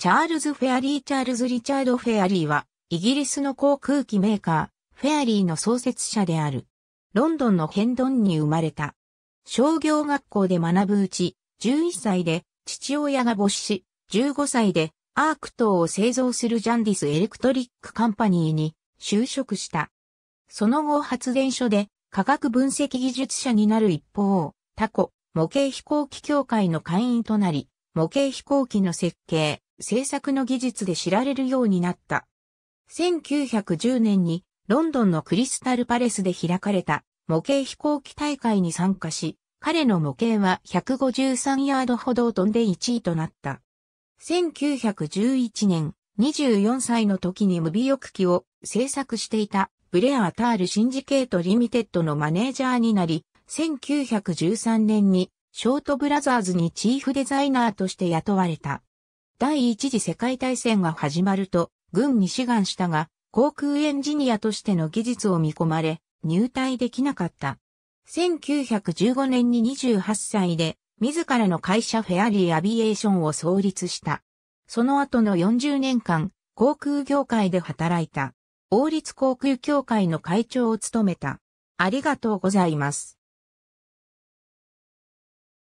チャールズ・フェアリー・チャールズ・リチャード・フェアリーは、イギリスの航空機メーカー、フェアリーの創設者である。ロンドンのヘンドンに生まれた。商業学校で学ぶうち、11歳で父親が没し、15歳でアーク等を製造するジャンディス・エレクトリック・カンパニーに就職した。その後発電所で科学分析技術者になる一方、タコ、模型飛行機協会の会員となり、模型飛行機の設計、制作の技術で知られるようになった。1910年にロンドンのクリスタルパレスで開かれた模型飛行機大会に参加し、彼の模型は153ヤードほど飛んで1位となった。1911年、24歳の時に無美翼機を制作していたブレア・タール・シンジケート・リミテッドのマネージャーになり、1913年にショートブラザーズにチーフデザイナーとして雇われた。第一次世界大戦が始まると、軍に志願したが、航空エンジニアとしての技術を見込まれ、入隊できなかった。1915年に28歳で、自らの会社フェアリーアビエーションを創立した。その後の40年間、航空業界で働いた。王立航空協会の会長を務めた。ありがとうございます。